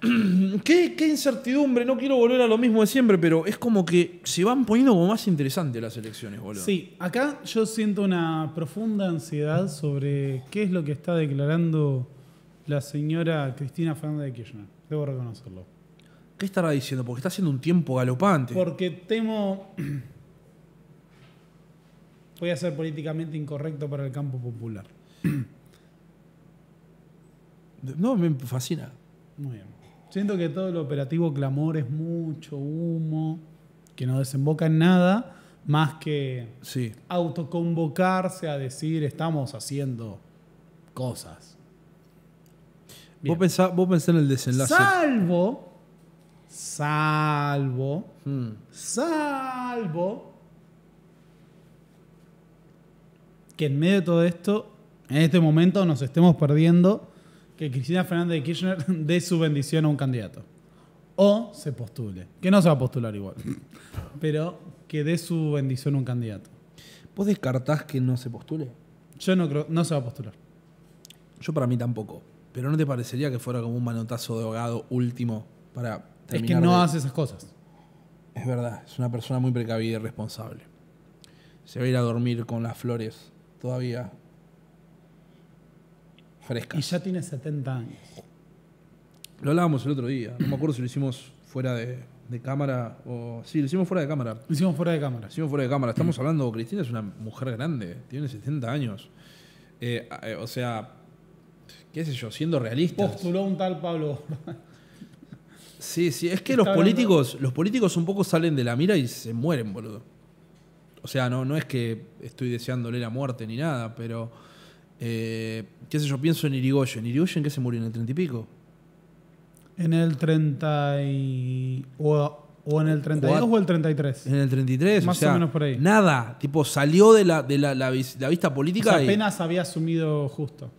¿Qué, incertidumbre, no quiero volver a lo mismo de siempre, pero es como que se van poniendo como más interesantes las elecciones, boludo. Sí, acá yo siento una profunda ansiedad sobre qué es lo que está declarando la señora Cristina Fernández de Kirchner. Debo reconocerlo. ¿Qué estará diciendo? Porque está haciendo un tiempo galopante. Porque temo. Voy a ser políticamente incorrecto para el campo popular. No, me fascina. Muy bien. Siento que todo el operativo clamor es mucho humo, que no desemboca en nada más que sí. autoconvocarse a decir estamos haciendo cosas. Vos pensás, en el desenlace. Salvo, salvo, hmm. salvo que en medio de todo esto, en este momento nos estemos perdiendo que Cristina Fernández de Kirchner dé su bendición a un candidato. O se postule. Que no se va a postular igual. Pero que dé su bendición a un candidato. ¿Vos descartás que no se postule? Yo no creo, no se va a postular. Yo para mí tampoco. Pero ¿no te parecería que fuera como un manotazo de ahogado último para terminar? Es que no hace esas cosas. Es verdad, es una persona muy precavida y responsable. Se va a ir a dormir con las flores todavía y ya tiene 70 años. Lo hablábamos el otro día, no me acuerdo si lo hicimos fuera de, cámara o... Sí, lo hicimos fuera de cámara. Lo hicimos fuera de cámara. Lo hicimos fuera de cámara. Estamos hablando, Cristina es una mujer grande, tiene 70 años. Eh, eh, o sea, qué sé yo, siendo realista Postuló un tal Pablo. sí, sí, es que los políticos, los políticos un poco salen de la mira y se mueren, boludo. O sea, no, no es que estoy deseándole la muerte ni nada, pero eh, ¿Qué sé yo? Pienso en Irigoyen. ¿Irigoyen qué se murió en el 30 y pico? En el 30 O, en el 32 o, el 33. En el 33, más o, menos por ahí. Nada, tipo salió de la, de la, vista política. O apenas había asumido justo.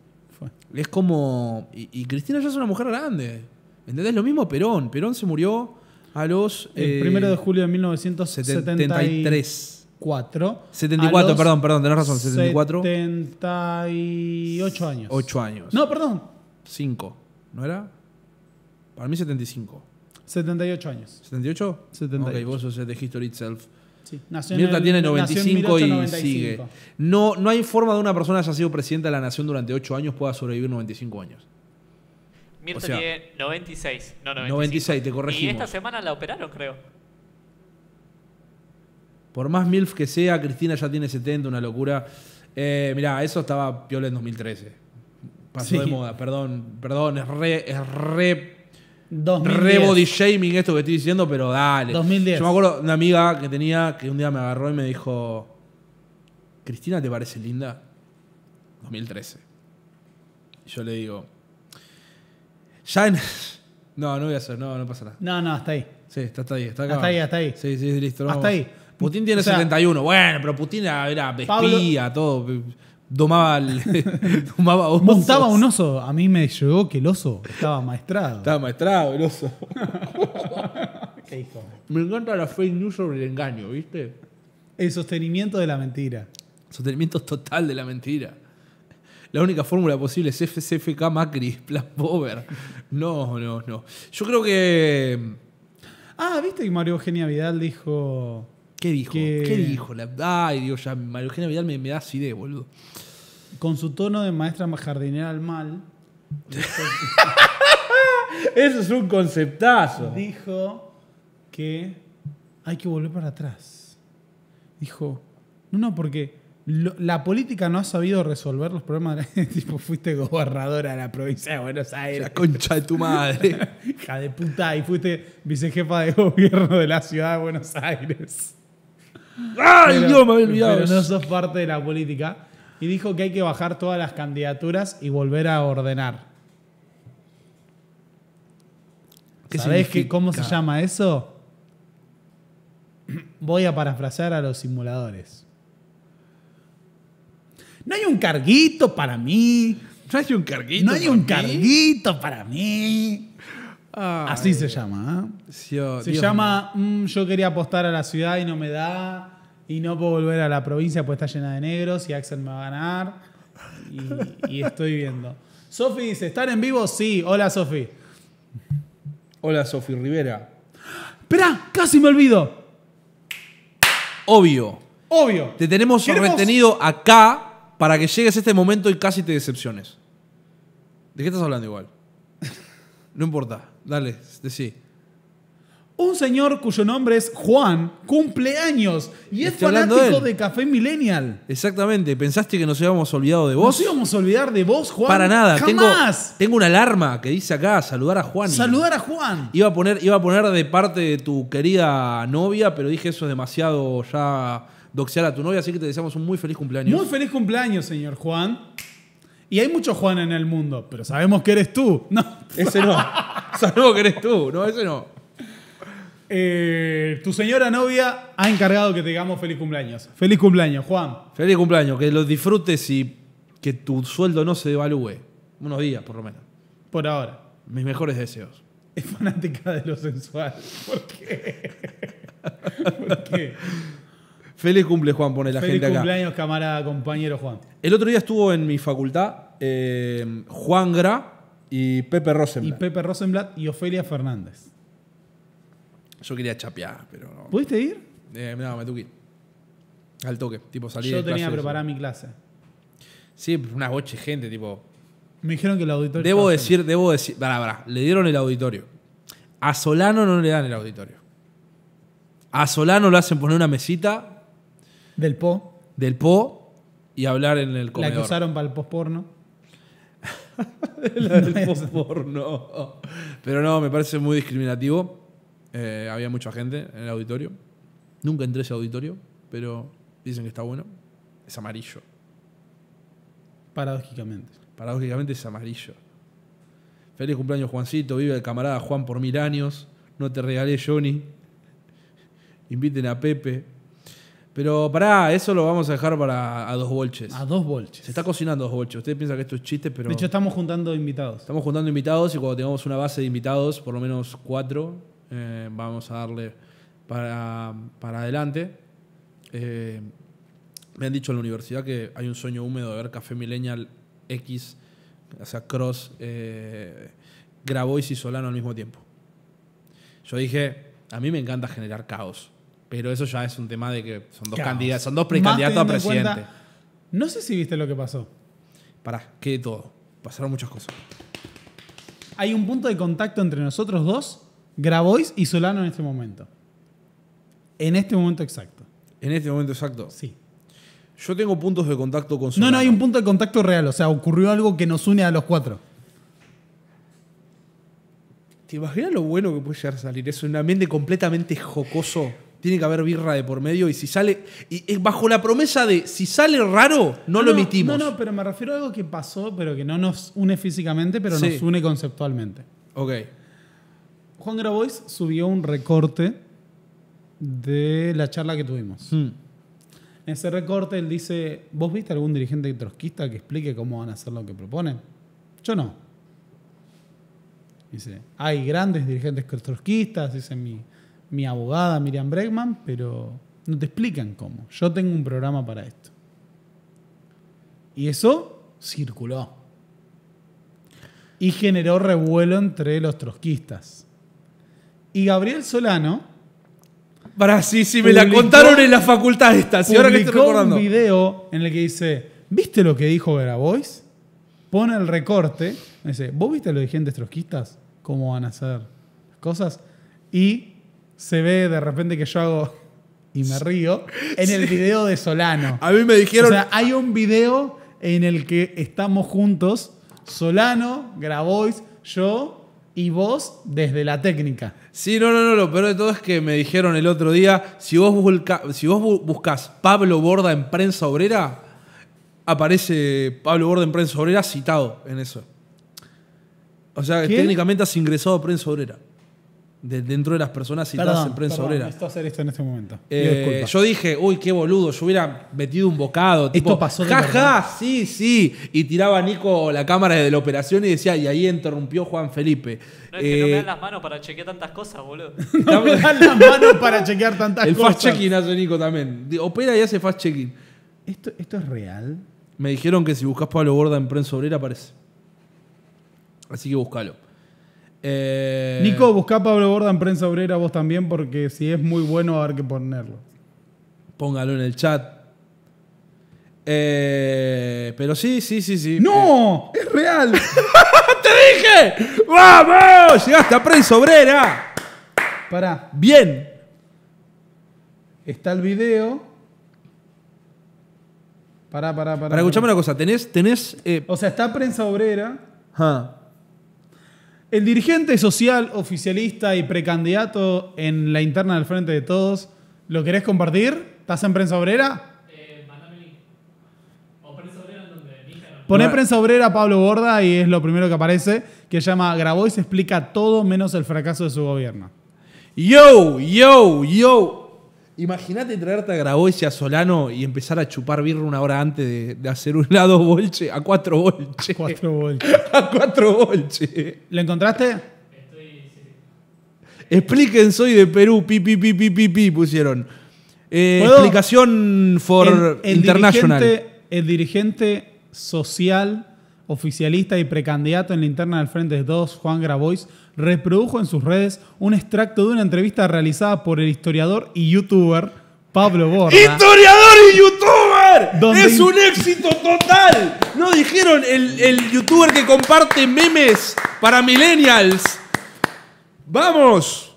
Es como. Y, Cristina ya es una mujer grande. ¿Entendés? Lo mismo Perón. Perón se murió a los. El primero eh, de julio de 1973. 74. 74, perdón, perdón, tenés razón, 74. 78 años. 8 años. No, perdón. 5, ¿no era? Para mí 75. 78 años. ¿78? 78. Ok, vos sos de History Itself. Sí. Mirta tiene 95 y sigue. No, no hay forma de una persona que haya sido presidenta de la nación durante 8 años pueda sobrevivir 95 años. Mirta tiene 96, no 95. 96, te corregimos. Y esta semana la operaron, creo. Por más MILF que sea, Cristina ya tiene 70, una locura. Eh, mirá, eso estaba piola en 2013. Pasó de moda, perdón, perdón, es re, re Re body shaming esto que estoy diciendo, pero dale. Yo me acuerdo una amiga que tenía que un día me agarró y me dijo: Cristina, ¿te parece linda? 2013. Y yo le digo: Ya en. No, no voy a hacer, no, no pasa nada. No, no, hasta ahí. Sí, está, hasta ahí, está acá. Hasta ahí, hasta ahí. Sí, sí, listo. Hasta ahí. Putin tiene 71. Bueno, pero Putin era, era todo. Domaba, domaba osos. Montaba un oso. A mí me llegó que el oso estaba maestrado. Estaba maestrado el oso. Me encanta la fake news sobre el engaño, ¿viste? El sostenimiento de la mentira. Sostenimiento total de la mentira. La única fórmula posible es FCFK Macri, Plan No, no, no. Yo creo que. Ah, viste que Mario Eugenia Vidal dijo ¿Qué dijo? ¿Qué dijo? La... Ay, Dios, ya María Eugenia Vidal me, me da de, boludo. Con su tono de maestra jardinera al mal. Eso es un conceptazo. Dijo que hay que volver para atrás. Dijo, no, no, porque la política no ha sabido resolver los problemas. De, tipo, fuiste gobernadora de la provincia de Buenos Aires. La concha de tu madre. Hija de puta, y fuiste vicejefa de gobierno de la ciudad de Buenos Aires. ¡Ay, pero, me había no sos parte de la política. Y dijo que hay que bajar todas las candidaturas y volver a ordenar. ¿Sabés cómo se llama eso? Voy a parafrasear a los simuladores. No hay un carguito para mí. No hay un carguito. No hay un carguito para mí. Así se llama. ¿eh? se llama mm, Yo quería apostar a la ciudad y no me da. Y no puedo volver a la provincia Porque está llena de negros y Axel me va a ganar. Y, estoy viendo. Sofi dice: ¿Están en vivo? Sí. Hola, Sofi. Hola, Sofi Rivera. ¡Espera! ¡Casi me olvido! Obvio. Obvio. Te tenemos retenido acá para que llegues a este momento y casi te decepciones. ¿De qué estás hablando igual? No importa, dale, decí. Un señor cuyo nombre es Juan cumple años y es fanático de Café Millennial. Exactamente, ¿pensaste que nos habíamos olvidado de vos? Nos íbamos a olvidar de vos, Juan. Para nada, tengo, tengo una alarma que dice acá, saludar a Juan. Saludar a Juan. Iba a, poner, iba a poner de parte de tu querida novia, pero dije eso es demasiado ya doxear a tu novia, así que te deseamos un muy feliz cumpleaños. Muy feliz cumpleaños, señor Juan. Y hay mucho Juan en el mundo, pero sabemos que eres tú. No. Ese no. sabemos que eres tú. No, ese no. Eh, tu señora novia ha encargado que te digamos feliz cumpleaños. Feliz cumpleaños, Juan. Feliz cumpleaños, que lo disfrutes y que tu sueldo no se devalúe. Unos días, por lo menos. Por ahora. Mis mejores deseos. Es fanática de lo sensual. ¿Por qué? ¿Por qué? Feliz cumple, Juan, pone la gente acá. Feliz cumpleaños, camarada, compañero Juan. El otro día estuvo en mi facultad eh, Juan Gra y Pepe Rosenblatt. Y Pepe Rosenblatt y Ofelia Fernández. Yo quería chapear, pero ¿Pudiste ir? Eh, no, me tuve Al toque, tipo salí Yo tenía que preparar mi clase. Sí, pues, una boche gente, tipo. Me dijeron que el auditorio. Debo decir, debo decir. para para. le dieron el auditorio. A Solano no le dan el auditorio. A Solano lo hacen poner una mesita del Po. Del Po y hablar en el comedor. La que usaron para el postporno. la del Pero no, me parece muy discriminativo. Eh, había mucha gente en el auditorio. Nunca entré a ese auditorio, pero dicen que está bueno. Es amarillo. Paradójicamente. Paradójicamente es amarillo. Feliz cumpleaños, Juancito. Vive el camarada Juan por mil años. No te regalé, Johnny. Inviten a Pepe. Pero pará, eso lo vamos a dejar para a dos bolches. A dos bolches. Se está cocinando dos bolches. Usted piensa que esto es chiste, pero. De hecho, estamos juntando invitados. Estamos juntando invitados y cuando tengamos una base de invitados, por lo menos cuatro, eh, vamos a darle para, adelante. Eh, me han dicho en la universidad que hay un sueño húmedo de ver Café Millennial X, o sea, Cross, eh, Grabois y Solano al mismo tiempo. Yo dije, a mí me encanta generar caos. Pero eso ya es un tema de que son dos candidatos, son dos precandidatos a presidente. no sé si viste lo que pasó. Pará, que todo. Pasaron muchas cosas. Hay un punto de contacto entre nosotros dos, Grabois y Solano en este momento. En este momento exacto. En este momento exacto. Sí. Yo tengo puntos de contacto con Solano. No, no hay un punto de contacto real. O sea, ocurrió algo que nos une a los cuatro. ¿Te imaginas lo bueno que puede llegar a salir eso un ambiente completamente jocoso? tiene que haber birra de por medio y si sale. Y bajo la promesa de si sale raro, no, lo emitimos. No, no, pero me refiero a algo que pasó, pero que no nos une físicamente, pero nos une conceptualmente. Ok. Juan Grabois subió un recorte de la charla que tuvimos. Hmm. En ese recorte él dice: ¿Vos viste algún dirigente trotskista que explique cómo van a hacer lo que proponen? Yo no. Dice: Hay grandes dirigentes trotskistas, dice mi mi abogada Miriam Bregman, pero no te explican cómo. Yo tengo un programa para esto. Y eso circuló. Y generó revuelo entre los trotskistas. Y Gabriel Solano. Para sí, si me la contaron en la facultad esta. Si ahora que estoy recordando. un video en el que dice: ¿Viste lo que dijo Voice? Pone el recorte. Dice: ¿Vos viste lo de gente trotskistas? ¿Cómo van a hacer las cosas? Y se ve de repente que yo hago y me río en el video de Solano. A mí me dijeron. O sea, hay un video en el que estamos juntos, Solano, Grabois, yo y vos desde la técnica. Sí, no, no, no, lo peor de todo es que me dijeron el otro día, si vos, buscas Pablo Borda en prensa obrera, aparece Pablo Borda en prensa obrera citado en eso. O sea, técnicamente has ingresado a prensa obrera dentro de las personas citadas perdón, en prensa perdón, obrera. Necesito hacer esto en este momento. Eh, yo dije, uy, qué boludo, yo hubiera metido un bocado. Esto pasó de sí, sí. Y tiraba Nico la cámara de la operación y decía, y ahí interrumpió Juan Felipe. No, es que no me eh, dan las manos para chequear tantas cosas, boludo. no me dan las manos para chequear tantas cosas. El fast-checking hace Nico también. Opera y hace fast-checking. ¿Esto, ¿Esto es real? Me dijeron que si buscas Pablo Gorda en prensa obrera aparece. Así que búscalo. Eh, Nico, busca Pablo Borda en prensa obrera vos también, porque si es muy bueno, habrá que ponerlo. Póngalo en el chat. Eh, pero sí, sí, sí, sí. ¡No! Eh. ¡Es real! ¡Te dije! ¡Vamos! ¡Llegaste a prensa obrera! Pará. Bien. Está el video. Pará, pará, pará. Para escuchame una cosa. Tenés. tenés o sea, está prensa obrera. Ajá el dirigente social, oficialista y precandidato en la interna del Frente de Todos, ¿lo querés compartir? ¿Estás en prensa obrera? Eh, prensa obrera Poné prensa obrera Pablo Borda y es lo primero que aparece, que llama y se explica todo menos el fracaso de su gobierno. Yo, yo, yo, Imagínate traerte a Grabois y a Solano y empezar a chupar birra una hora antes de, hacer un lado bolche a cuatro bolche. A cuatro bolche. a cuatro bolche. ¿Lo encontraste? Estoy... Expliquen, soy de Perú, pi, pi, pi, pi, pi, pusieron. Eh, explicación for el international. el dirigente social oficialista y precandidato en la interna del Frente 2, Juan Grabois, reprodujo en sus redes un extracto de una entrevista realizada por el historiador y youtuber Pablo Borda. ¡Historiador y youtuber! ¡Es un éxito total! ¿No dijeron el, el youtuber que comparte memes para millennials? ¡Vamos!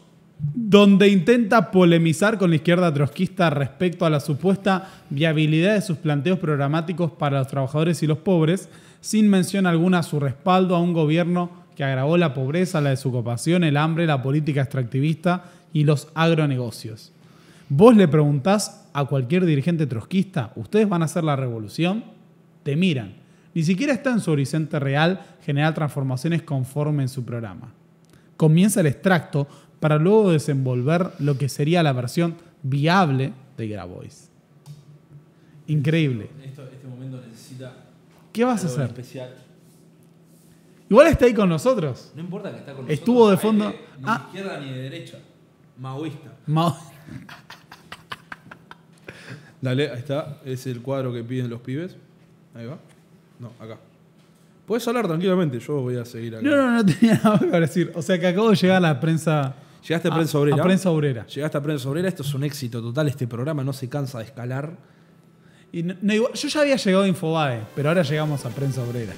donde intenta polemizar con la izquierda trotskista respecto a la supuesta viabilidad de sus planteos programáticos para los trabajadores y los pobres, sin mención alguna a su respaldo a un gobierno que agravó la pobreza, la desocupación, el hambre, la política extractivista y los agronegocios. Vos le preguntás a cualquier dirigente trotskista, ¿ustedes van a hacer la revolución? Te miran. Ni siquiera está en su horizonte real generar transformaciones conforme en su programa. Comienza el extracto para luego desenvolver lo que sería la versión viable de Grabois. Increíble. este momento necesita. ¿Qué vas a hacer? Especial. Igual está ahí con nosotros. No importa que está con nosotros. Estuvo de fondo. De, ni de ah. izquierda ni de derecha. Maoísta. Dale, ahí está. Es el cuadro que piden los pibes. Ahí va. No, acá. Puedes hablar tranquilamente, yo voy a seguir acá. No, no, no tenía nada que decir. O sea que acabo de llegar a la prensa. Llegaste a Prensa Obrera. A Prensa Obrera. Llegaste a Prensa Obrera, esto es un éxito total, este programa no se cansa de escalar. Y yo ya había llegado a Infobae, pero ahora llegamos a Prensa Obrera.